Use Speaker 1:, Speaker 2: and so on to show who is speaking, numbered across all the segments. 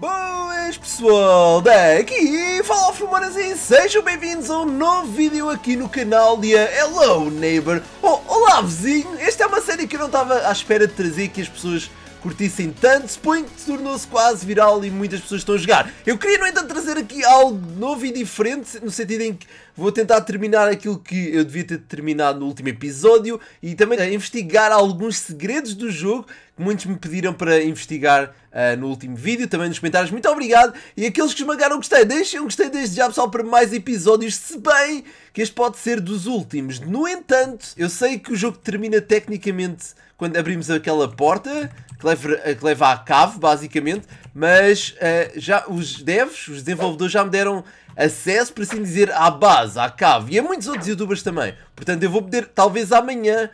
Speaker 1: Boas pessoal, daqui fala Fumonazinho, sejam bem-vindos a um novo vídeo aqui no canal de Hello Neighbor. Oh, olá vizinho, esta é uma série que eu não estava à espera de trazer que as pessoas curtissem tanto, suponho que tornou-se quase viral e muitas pessoas estão a jogar. Eu queria, no entanto, trazer aqui algo novo e diferente, no sentido em que vou tentar terminar aquilo que eu devia ter terminado no último episódio e também investigar alguns segredos do jogo que muitos me pediram para investigar uh, no último vídeo, também nos comentários. Muito obrigado! E aqueles que esmagaram gostei, deixem um gostei desde já, pessoal, para mais episódios, se bem que este pode ser dos últimos. No entanto, eu sei que o jogo termina tecnicamente quando abrimos aquela porta, que leva, eh, que leva a cave basicamente, mas uh, já os devs, os desenvolvedores já me deram acesso, por assim dizer, à base, à cave, e a muitos outros youtubers também. Portanto, eu vou poder, talvez amanhã,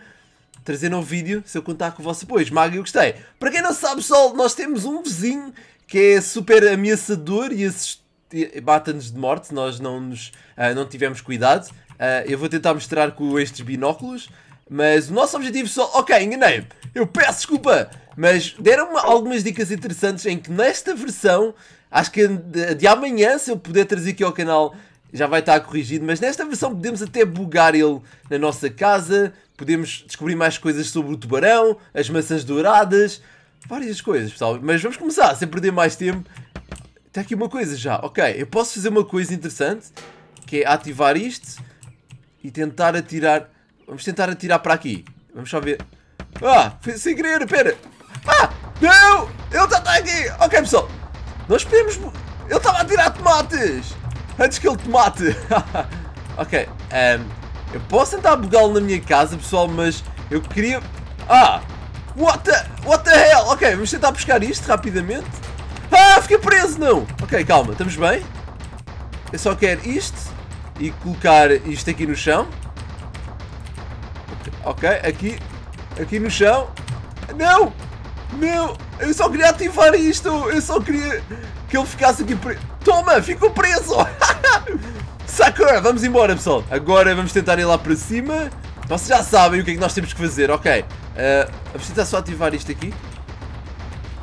Speaker 1: trazer um vídeo, se eu contar com o vosso apoio. Esmaga, eu gostei. Para quem não sabe, só, nós temos um vizinho que é super ameaçador e bata-nos de morte, nós não, nos, uh, não tivemos cuidado. Uh, eu vou tentar mostrar com estes binóculos, mas o nosso objetivo só... Ok, enganei-me, eu peço desculpa! Mas deram-me algumas dicas interessantes em que nesta versão, acho que de amanhã, se eu puder trazer aqui ao canal, já vai estar corrigido, mas nesta versão podemos até bugar ele na nossa casa, podemos descobrir mais coisas sobre o tubarão, as maçãs douradas, várias coisas, pessoal. Mas vamos começar, sem perder mais tempo. Está aqui uma coisa já, ok, eu posso fazer uma coisa interessante, que é ativar isto e tentar atirar... Vamos tentar atirar para aqui, vamos só ver... Ah, sem querer, pera! Ah! Não! Ele está aqui! Ok, pessoal. Nós podemos... Eu estava a tirar tomates! Antes que ele te mate! ok. Um, ehm, eu posso tentar bugá-lo na minha casa, pessoal, mas eu queria... Ah! What the... What the hell? Ok, vamos tentar buscar isto rapidamente. Ah! Fiquei preso, não! Ok, calma. Estamos bem? Eu só quero isto e colocar isto aqui no chão. Ok, aqui... Aqui no chão. Não! Meu, eu só queria ativar isto. Eu só queria que ele ficasse aqui preso. Toma, ficou preso. Sakura, vamos embora, pessoal. Agora vamos tentar ir lá para cima. Vocês já sabem o que é que nós temos que fazer, ok. Uh, vamos tentar só ativar isto aqui.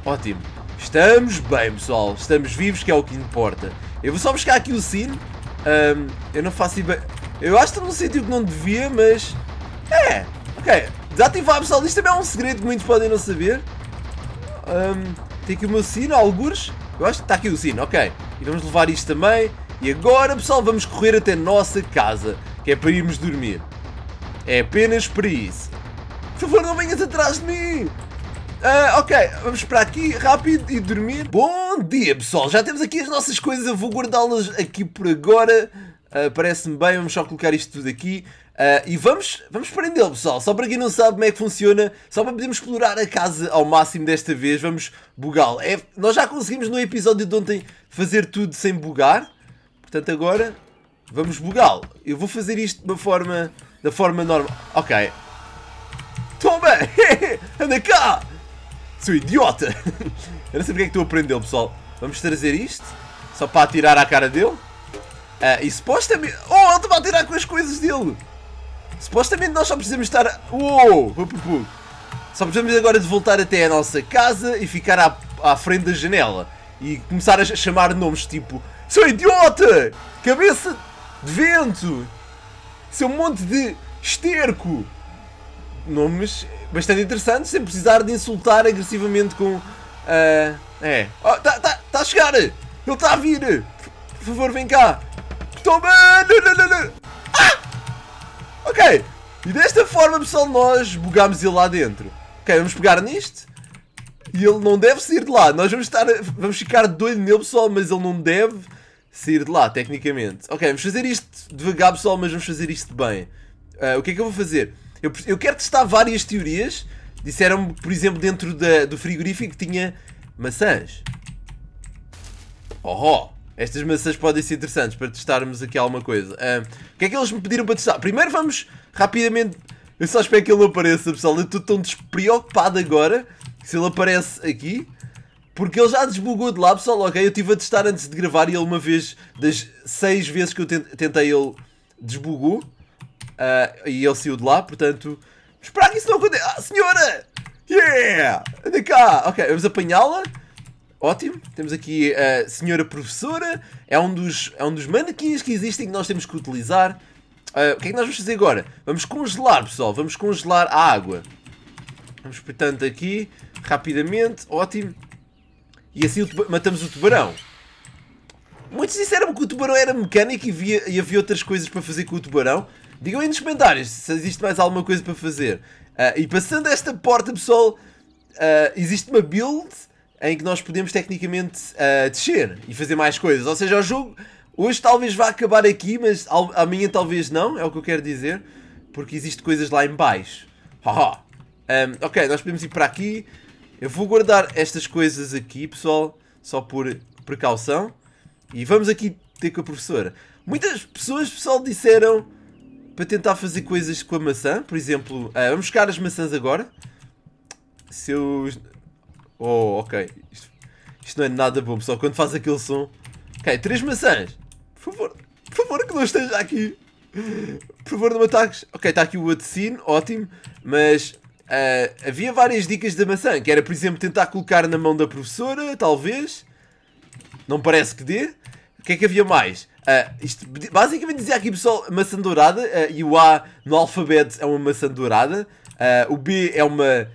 Speaker 1: Ótimo. Estamos bem, pessoal. Estamos vivos, que é o que importa. Eu vou só buscar aqui o sino. Um, eu não faço bem. Eu acho que estou num sítio que não devia, mas... É, ok. Desativar, pessoal. Isto também é um segredo que muitos podem não saber. Um, tem aqui o meu sino, algures. Eu acho que está aqui o sino, ok. E vamos levar isto também. E agora, pessoal, vamos correr até a nossa casa, que é para irmos dormir. É apenas para isso. Por favor, não venhas atrás de mim! Uh, ok, vamos para aqui rápido e dormir. Bom dia, pessoal. Já temos aqui as nossas coisas. Eu vou guardá-las aqui por agora. Ah, parece-me bem, vamos só colocar isto tudo aqui. Uh, e vamos, vamos prendê-lo, pessoal. Só para quem não sabe como é que funciona, só para podermos explorar a casa ao máximo desta vez, vamos bugá-lo. É, nós já conseguimos no episódio de ontem fazer tudo sem bugar. Portanto, agora vamos bugá-lo. Eu vou fazer isto de uma forma, da forma normal. Ok. Toma! Anda cá! sou idiota! Eu não sei porque é que estou a prendê-lo, pessoal. Vamos trazer isto, só para atirar à cara dele. Uh, e supostamente... Oh, ele estava a tirar com as coisas dele! Supostamente nós só precisamos estar... Oh, Só precisamos agora de voltar até a nossa casa e ficar à, à frente da janela. E começar a chamar nomes tipo... Seu idiota! Cabeça de vento! Seu monte de esterco! Nomes bastante interessantes, sem precisar de insultar agressivamente com... Uh, é... Oh, tá, tá, tá a chegar! Ele está a vir! Por favor, vem cá! tomando! Ah! Ok. E desta forma, pessoal, nós bugámos ele lá dentro. Ok, vamos pegar nisto. E ele não deve sair de lá. Nós vamos, estar, vamos ficar doido nele, pessoal, mas ele não deve sair de lá, tecnicamente. Ok, vamos fazer isto devagar, pessoal, mas vamos fazer isto bem. Uh, o que é que eu vou fazer? Eu, eu quero testar várias teorias. Disseram-me, por exemplo, dentro da, do frigorífico tinha maçãs. Oh, estas maçãs podem ser interessantes para testarmos aqui alguma coisa. Uh, o que é que eles me pediram para testar? Primeiro vamos rapidamente... Eu só espero que ele não apareça, pessoal. Eu estou tão despreocupado agora se ele aparece aqui. Porque ele já desbugou de lá, pessoal, ok? Eu estive a testar antes de gravar e ele uma vez, das seis vezes que eu tentei, ele desbugou. Uh, e ele saiu de lá, portanto... Esperar que isso não aconteça! Ah, senhora! Yeah! Anda cá! Ok, vamos apanhá-la. Ótimo, temos aqui a senhora professora, é um dos, é um dos manequins que existem que nós temos que utilizar. Uh, o que é que nós vamos fazer agora? Vamos congelar, pessoal, vamos congelar a água. Vamos, portanto, aqui, rapidamente, ótimo. E assim o matamos o tubarão. Muitos disseram que o tubarão era mecânico e, via, e havia outras coisas para fazer com o tubarão. Digam aí nos comentários se existe mais alguma coisa para fazer. Uh, e passando esta porta, pessoal, uh, existe uma build em que nós podemos tecnicamente uh, descer e fazer mais coisas. Ou seja, o jogo hoje talvez vá acabar aqui, mas amanhã talvez não, é o que eu quero dizer, porque existem coisas lá em baixo. Haha. Um, ok, nós podemos ir para aqui. Eu vou guardar estas coisas aqui, pessoal, só por precaução. E vamos aqui ter com a professora. Muitas pessoas, pessoal, disseram para tentar fazer coisas com a maçã. Por exemplo, uh, vamos buscar as maçãs agora. Se eu Oh, ok. Isto, isto, não é nada bom, pessoal. Quando faz aquele som. Ok, três maçãs. Por favor, por favor, que não esteja aqui. Por favor, não me ataques. Ok, está aqui o adicino, ótimo. Mas uh, havia várias dicas da maçã, que era, por exemplo, tentar colocar na mão da professora, talvez. Não parece que dê. O que é que havia mais? Uh, isto, basicamente dizia aqui, pessoal, maçã dourada. Uh, e o A no alfabeto é uma maçã dourada. o B é uma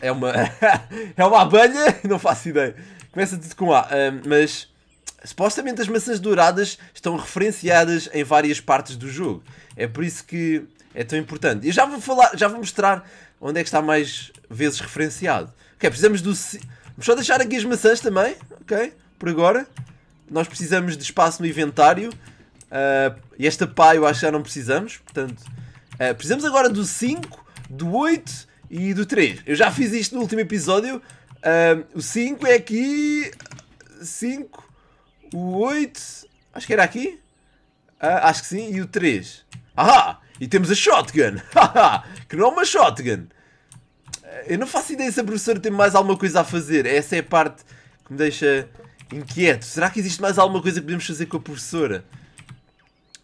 Speaker 1: é uma. é uma abelha? Não faço ideia. Começa tudo com A. mas. Supostamente as maçãs douradas estão referenciadas em várias partes do jogo. É por isso que é tão importante. E já vou falar, já vou mostrar onde é que está mais vezes referenciado. Ok, precisamos do. Vamos só deixar aqui as maçãs também. Ok, por agora. Nós precisamos de espaço no inventário. Uh, e esta pá eu acho que já não precisamos. Portanto, uh, precisamos agora do 5, do 8 e do 3. Eu já fiz isto no último episódio. o 5 é aqui. 5. O 8. Acho que era aqui. Uh, acho que sim. E o 3. Ahá! E temos a shotgun. que não é uma shotgun. Eu não faço ideia se a professora tem mais alguma coisa a fazer. Essa é a parte que me deixa inquieto. Será que existe mais alguma coisa que podemos fazer com a professora?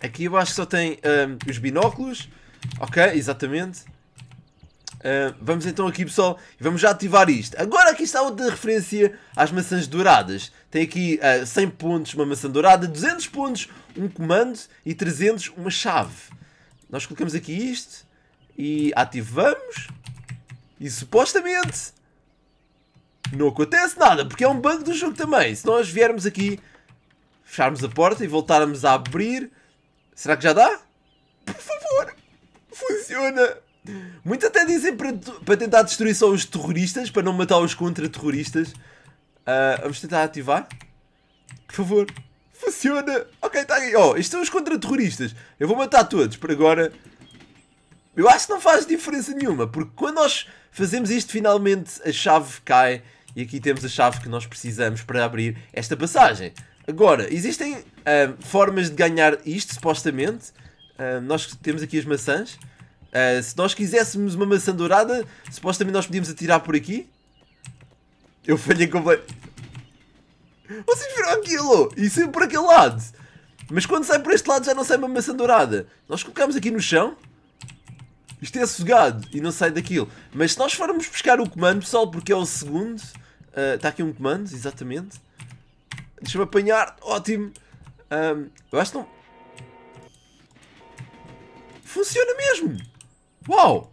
Speaker 1: Aqui eu acho que só tem um, os binóculos. Ok, exatamente. Ah, vamos então aqui pessoal, vamos já ativar isto. Agora aqui está outra referência às maçãs douradas. Tem aqui uh, ah, 100 pontos uma maçã dourada, 200 pontos um comando e 300 uma chave. Nós colocamos aqui isto e ativamos e supostamente não acontece nada, porque é um bug do jogo também. Se nós viermos aqui, fecharmos a porta e voltarmos a abrir, será que já dá? Por favor, funciona! Muitos até dizem para, para tentar destruir só os terroristas, para não matar os contra-terroristas. Uh, vamos tentar ativar. Por favor. Funciona. Ok, está aí. Oh, estes são os contra-terroristas. Eu vou matar todos, por agora. Eu acho que não faz diferença nenhuma, porque quando nós fazemos isto, finalmente a chave cai. E aqui temos a chave que nós precisamos para abrir esta passagem. Agora, existem uh, formas de ganhar isto, supostamente. Uh, nós temos aqui as maçãs. Uh, se nós quiséssemos uma maçã dourada, supostamente nós podíamos atirar por aqui. Eu falhei completamente. Vocês viram aquilo? E saiu é por aquele lado. Mas quando sai por este lado já não sai uma maçã dourada. Nós colocamos aqui no chão. Isto é sugado e não sai daquilo. Mas se nós formos buscar o comando, pessoal, porque é o segundo. Uh, está aqui um comando, exatamente. Deixa-me apanhar. Ótimo. Um, eu acho que não... Funciona mesmo. Uau!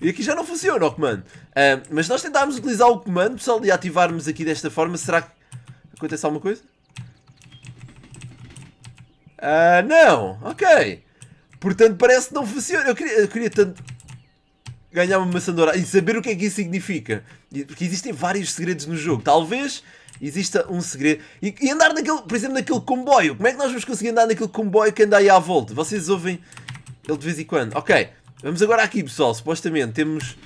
Speaker 1: E aqui já não funciona o oh, comando. Uh, mas nós tentámos utilizar o comando, pessoal, de ativarmos aqui desta forma. Será que acontece alguma coisa? Ah, uh, não! Ok! Portanto, parece que não funciona. Eu queria, eu queria tanto ganhar uma maçã dourada e saber o que é que isso significa. Porque existem vários segredos no jogo. Talvez exista um segredo. E, e andar naquele, por exemplo, naquele comboio. Como é que nós vamos conseguir andar naquele comboio que anda aí à volta? Vocês ouvem ele de vez em quando. Ok. Vamos agora aqui, pessoal. Supostamente temos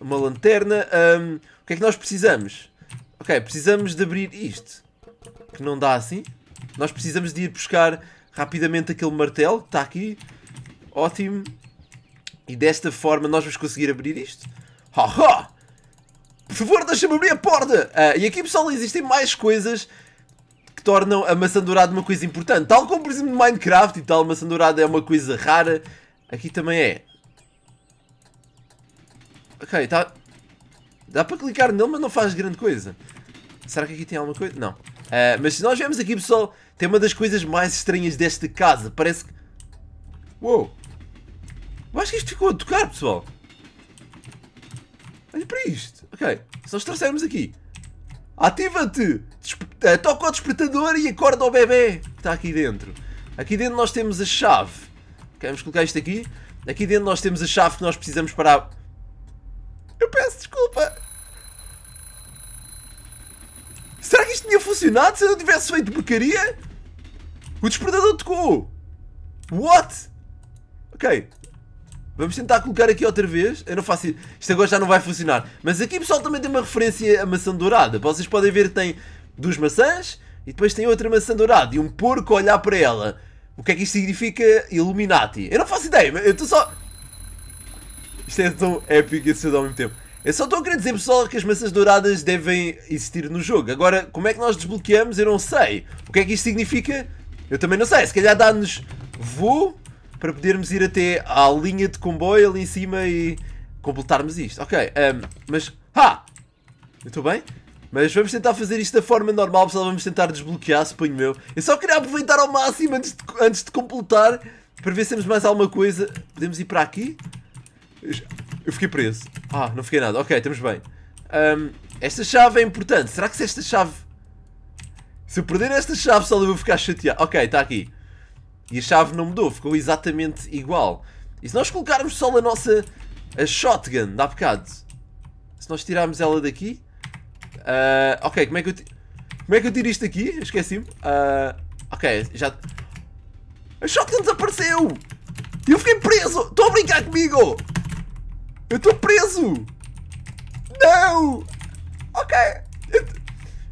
Speaker 1: uma lanterna. Um, o que é que nós precisamos? Ok, precisamos de abrir isto. Que não dá assim. Nós precisamos de ir buscar rapidamente aquele martelo que está aqui. Ótimo. E desta forma nós vamos conseguir abrir isto. Ha ha! Por favor, deixa-me abrir a porta! Uh, e aqui, pessoal, existem mais coisas que tornam a maçã dourada uma coisa importante. Tal como, por exemplo, no Minecraft e tal, a maçã dourada é uma coisa rara. Aqui também é. Ok, tá... Dá para clicar nele, mas não faz grande coisa. Será que aqui tem alguma coisa? Não. Uh, mas se nós vemos aqui, pessoal, tem uma das coisas mais estranhas desta casa. Parece que... Uou! Eu acho que isto ficou a tocar, pessoal. Olha para isto. Ok, se nós trouxermos aqui... Ativa-te! Uh, toca o despertador e acorda o bebê! Está aqui dentro. Aqui dentro nós temos a chave. Queremos vamos colocar isto aqui. Aqui dentro nós temos a chave que nós precisamos para se eu não tivesse feito porcaria? O despertador tocou! What? Ok. Vamos tentar colocar aqui outra vez. Eu não faço isto. agora já não vai funcionar. Mas aqui pessoal também tem uma referência a maçã dourada. Vocês podem ver que tem duas maçãs e depois tem outra maçã dourada e um porco a olhar para ela. O que é que isto significa Illuminati? Eu não faço ideia, eu estou só... Isto é tão épico e assustador ao mesmo tempo. Eu só estou a querer dizer, pessoal, que as maçãs douradas devem existir no jogo. Agora, como é que nós desbloqueamos? Eu não sei. O que é que isto significa? Eu também não sei. Se calhar dá-nos voo para podermos ir até à linha de comboio ali em cima e completarmos isto. Ok, um, mas... Ha! Eu estou bem? Mas vamos tentar fazer isto da forma normal, pessoal. Vamos tentar desbloquear, suponho meu. Eu só queria aproveitar ao máximo antes de, antes de completar para ver se temos mais alguma coisa. Podemos ir para aqui? Eu fiquei preso. Ah, não fiquei nada. Ok, estamos bem. Um, esta chave é importante. Será que se esta chave... Se eu perder esta chave, só eu vou ficar chateado. Ok, está aqui. E a chave não mudou, ficou exatamente igual. E se nós colocarmos só a nossa a shotgun dá bocado, se nós tirarmos ela daqui... Uh, ok, como é que eu... Como é que eu tiro isto aqui? Esqueci-me. Uh, ok, já... A shotgun desapareceu! Eu fiquei preso! Estão a brincar comigo! Eu tô preso! Não! Ok.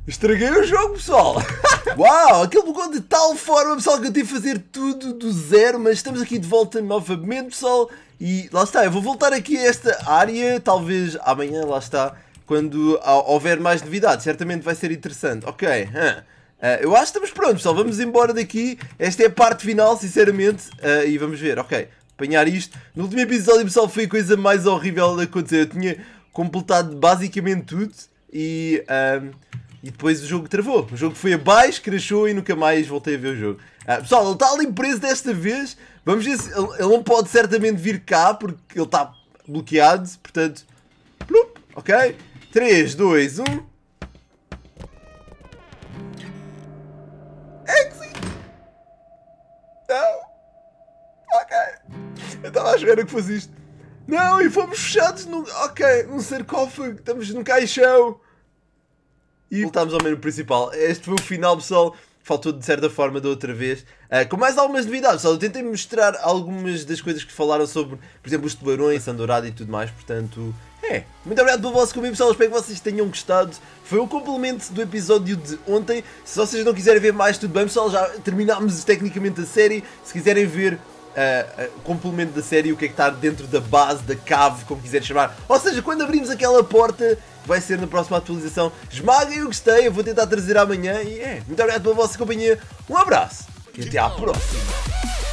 Speaker 1: Estraguei o jogo, pessoal. Uau, aquilo bugou de tal forma, pessoal, que eu tive que fazer tudo do zero, mas estamos aqui de volta novamente, pessoal. E lá está, eu vou voltar aqui a esta área, talvez amanhã, lá está, quando houver mais novidades. Certamente vai ser interessante. Ok, huh. Eh, uh, eu acho que estamos prontos, pessoal. Vamos embora daqui. Esta é a parte final, sinceramente, uh, e vamos ver. Ok, apanhar isto. No último episódio, pessoal, foi a coisa mais horrível a acontecer. Eu tinha completado basicamente tudo e, um, e depois o jogo travou. O jogo foi abaixo, crashou e nunca mais voltei a ver o jogo. Uh, pessoal, ele está ali preso desta vez. Vamos ver se ele, ele não pode certamente vir cá porque ele está bloqueado. Portanto, plup, ok? 3, 2, 1. espera que fosse isto. Não, e fomos fechados num. Ok, num sarcófago, estamos num caixão. E voltámos ao menu principal. Este foi o final, pessoal. Faltou de certa forma da outra vez. Uh, com mais algumas novidades, pessoal. Eu tentei mostrar algumas das coisas que falaram sobre, por exemplo, os tubarões, Andorada e tudo mais. Portanto, é. Muito obrigado pelo vosso convite, pessoal. Espero que vocês tenham gostado. Foi o complemento do episódio de ontem. Se vocês não quiserem ver mais, tudo bem, pessoal. Já terminámos tecnicamente a série. Se quiserem ver uh, complemento da série, o que é que está dentro da base, da cave, como quiseres chamar. Ou seja, quando abrimos aquela porta, vai ser na próxima atualização. Esmaguem o gostei, eu vou tentar trazer amanhã. E é, muito obrigado pela vossa companhia, um abraço e até à próxima.